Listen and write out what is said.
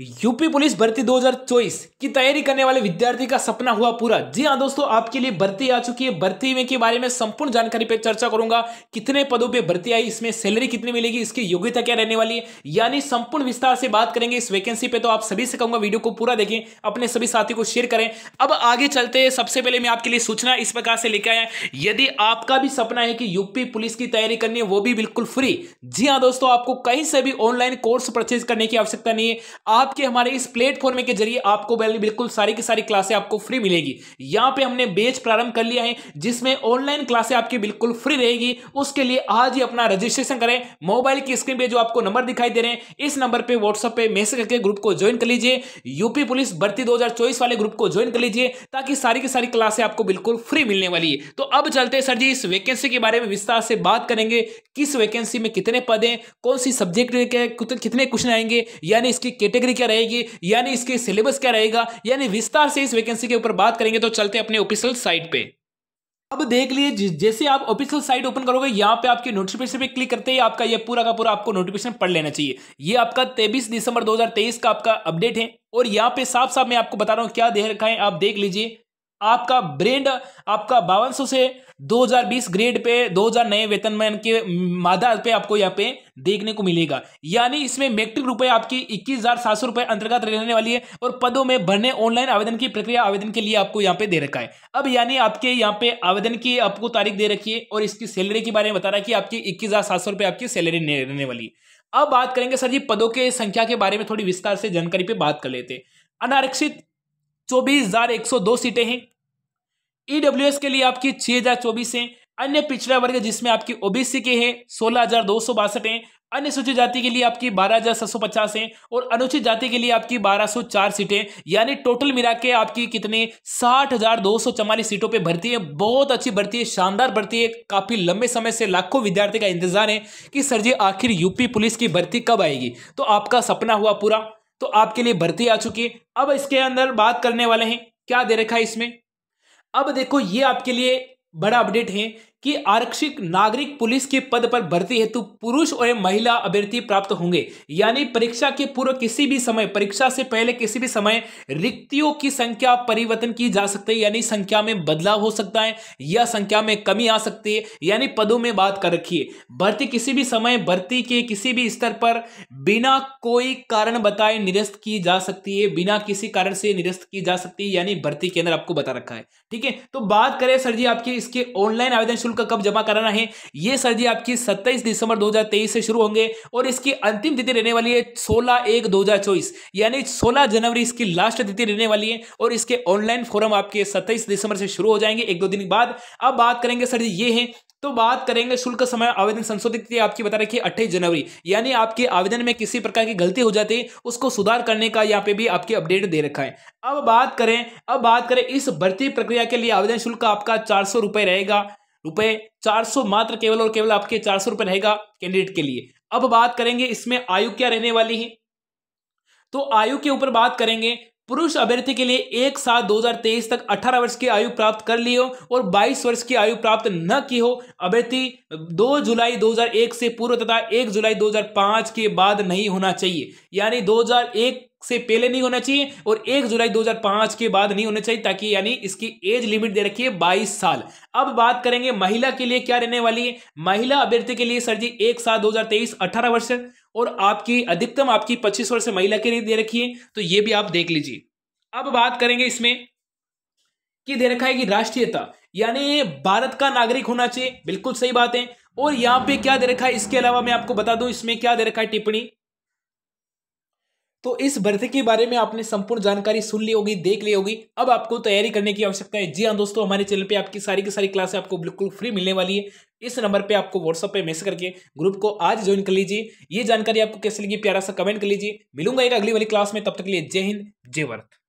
UP police भर्ती 2024 की तैयारी करने वाले विद्यार्थी का सपना हुआ पूरा जी हाँ दोस्तों आपके लिए भर्ती आ चुकी है भर्ती में के बारे में संपूर्ण जानकारी पर चर्चा करूंगा कितने पदों पे भर्ती आई इसमें सैलरी कितनी मिलेगी इसकी योग्यता क्या रहने वाली है यानी संपूर्ण विस्तार से बात करेंगे इस वैकेंसी पे तो आप सभी से कहूंगा वीडियो को पूरा देखें अपने सभी साथी को शेयर करें अब आगे चलते सबसे पहले मैं आपके लिए सूचना इस प्रकार से लेकर आया यदि आपका भी सपना है कि यूपी पुलिस की तैयारी करनी है वो भी बिल्कुल फ्री जी हाँ दोस्तों आपको कहीं से भी ऑनलाइन कोर्स परचेज करने की आवश्यकता नहीं है आपके हमारे इस प्लेटफॉर्म के जरिए आपको बिल्कुल सारी की सारी क्लासे आपको फ्री मिलेगी यहां पे हमने बेच प्रारंभ कर लिया है जिसमें ऑनलाइन क्लासे आपकी बिल्कुल फ्री रहेगी उसके लिए आज ही अपना रजिस्ट्रेशन करें मोबाइल की स्क्रीन पे जो आपको नंबर दिखाई दे रहे हैं इस नंबर पर व्हाट्सएप पे मैसेज करके ग्रुप को ज्वाइन कर लीजिए यूपी पुलिस भर्ती दो वाले ग्रुप को ज्वाइन कर लीजिए ताकि सारी की सारी क्लासे आपको बिल्कुल फ्री मिलने वाली है तो अब चलते सर जी इस वैकेंसी के बारे में विस्तार से बात करेंगे किस वैकेंसी में कितने पद हैं कौन सी सब्जेक्ट के कितने क्वेश्चन आएंगे यानी इसकी कैटेगरी वैकेंसी क्या रहेगी यानी इसके सिलेबस क्या रहेगा यानी विस्तार से इस वैकेंसी के ऊपर बात करेंगे तो चलते अपने ऑफिसियल साइट पे अब देख लिए जैसे आप ऑफिशियल साइट ओपन करोगे यहां पे आपके नोटिफिकेशन पे क्लिक करते ही आपका ये पूरा का पूरा आपको नोटिफिकेशन पढ़ लेना चाहिए ये आपका 23 दिसंबर 2023 का आपका अपडेट है और यहां पे साफ साफ मैं आपको बता रहा हूं क्या दे रखा है आप देख लीजिए आपका ब्रेंड आपका बावन से 2020 ग्रेड पे 2000 नए वेतनमान के मादा पे आपको यहाँ पे देखने को मिलेगा यानी इसमें मैट्रिक रुपए आपकी इक्कीस हजार सात सौ रुपए अंतर्गत रहने वाली है और पदों में भरने ऑनलाइन आवेदन की प्रक्रिया आवेदन के लिए आपको यहाँ पे दे रखा है अब यानी आपके यहाँ पे आवेदन की आपको तारीख दे रखी है और इसकी सैलरी के बारे में बता रहा है कि आपकी इक्कीस हजार सात सौ रुपए आपकी सैलरी रहने वाली है अब बात करेंगे सर जी पदों के संख्या के बारे में थोड़ी विस्तार से जानकारी पे बात कर लेते हैं अनारक्षित चौबीस सीटें हैं एस e के लिए आपकी छह है अन्य पिछड़ा वर्ग जिसमें आपकी ओबीसी के हैं सोलह हजार दो सौ बासठ हैं अनुसूचित जाति के लिए आपकी बारह हजार सात सौ पचास है और अनुसूचित जाति के लिए आपकी बारह सौ चार सीटें यानी टोटल मिला के आपकी कितनी साठ हजार दो सौ चवालीस सीटों पे भर्ती है बहुत अच्छी भर्ती है शानदार भर्ती है काफी लंबे समय से लाखों विद्यार्थी का इंतजार है कि सर जी आखिर यूपी पुलिस की भर्ती कब आएगी तो आपका सपना हुआ पूरा तो आपके लिए भर्ती आ चुकी है अब इसके अंदर बात करने वाले हैं क्या दे रखा है इसमें अब देखो ये आपके लिए बड़ा अपडेट है कि आरक्षित नागरिक पुलिस के पद पर भर्ती हेतु पुरुष और महिला अभ्यर्थी प्राप्त होंगे यानी परीक्षा के पूर्व किसी भी समय परीक्षा से पहले किसी भी समय रिक्तियों की संख्या परिवर्तन की जा सकती है यानी संख्या में बदलाव हो सकता है या संख्या में कमी आ सकती है यानी पदों में बात कर रखिए भर्ती किसी भी समय भर्ती के किसी भी स्तर पर बिना कोई कारण बताए निरस्त की जा सकती है बिना किसी कारण से निरस्त की जा सकती है यानी भर्ती के अंदर आपको बता रखा है ठीक है तो बात करें सर जी आपके इसके ऑनलाइन आवेदन उनका कब जमा कराना है ये सर जी आपकी सत्ताईस दिसंबर 2023 से शुरू होंगे और इसकी अंतिम तिथि रहने वाली है सोलह एक दो यानी सोलह जनवरी इसकी लास्ट तिथि रहने वाली है और इसके ऑनलाइन फॉरम आपके सत्ताईस दिसंबर से शुरू हो जाएंगे एक दो दिन बाद अब बात करेंगे सर जी ये है तो बात करेंगे शुल्क समय आवेदन संशोधित आपकी बता रखी है अट्ठाईस जनवरी यानी आपके आवेदन में किसी प्रकार की गलती हो जाती है उसको सुधार करने का यहाँ पे भी आपके अपडेट दे रखा है अब बात करें अब बात करें इस भर्ती प्रक्रिया के लिए आवेदन शुल्क आपका चार सौ रुपये रहेगा रुपए चार सौ मात्र केवल और केवल आपके चार सौ रुपए रहेगा कैंडिडेट के लिए अब बात करेंगे इसमें आयु क्या रहने वाली है तो आयु के ऊपर बात करेंगे पुरुष अभ्यर्थी के लिए एक सात 2023 तक 18 वर्ष की आयु प्राप्त कर ली हो और 22 वर्ष की आयु प्राप्त न की हो अभ्यर्थी 2 जुलाई 2001 से पूर्व तथा 1 जुलाई 2005 के बाद नहीं होना चाहिए यानी 2001 से पहले नहीं होना चाहिए और एक जुलाई 2005 के बाद नहीं होना चाहिए ताकि यानी इसकी एज लिमिट दे रखी है बाईस साल अब बात करेंगे महिला के लिए क्या रहने वाली है महिला अभ्यर्थी के लिए सर जी एक साल दो हजार वर्ष और आपकी अधिकतम आपकी पच्चीस वर्ष महिला के लिए दे रखी है तो ये भी आप देख लीजिए अब बात करेंगे इसमें कि दे रखा है कि राष्ट्रीयता यानी भारत का नागरिक होना चाहिए बिल्कुल सही बात है और यहां पे क्या दे रखा है इसके अलावा मैं आपको बता दूं इसमें क्या दे रखा है टिप्पणी तो इस भर्ती के बारे में आपने संपूर्ण जानकारी सुन ली होगी देख ली होगी अब आपको तैयारी करने की आवश्यकता है जी हाँ दोस्तों हमारे चैनल पे आपकी सारी की सारी क्लासें आपको बिल्कुल फ्री मिलने वाली है इस नंबर पे आपको व्हाट्सअप पे मैसेज करके ग्रुप को आज ज्वाइन कर लीजिए ये जानकारी आपको कैसे लगी प्यारा सा कमेंट कर लीजिए मिलूंगा एक अगली वाली क्लास में तब तक के लिए जय हिंद जय भारत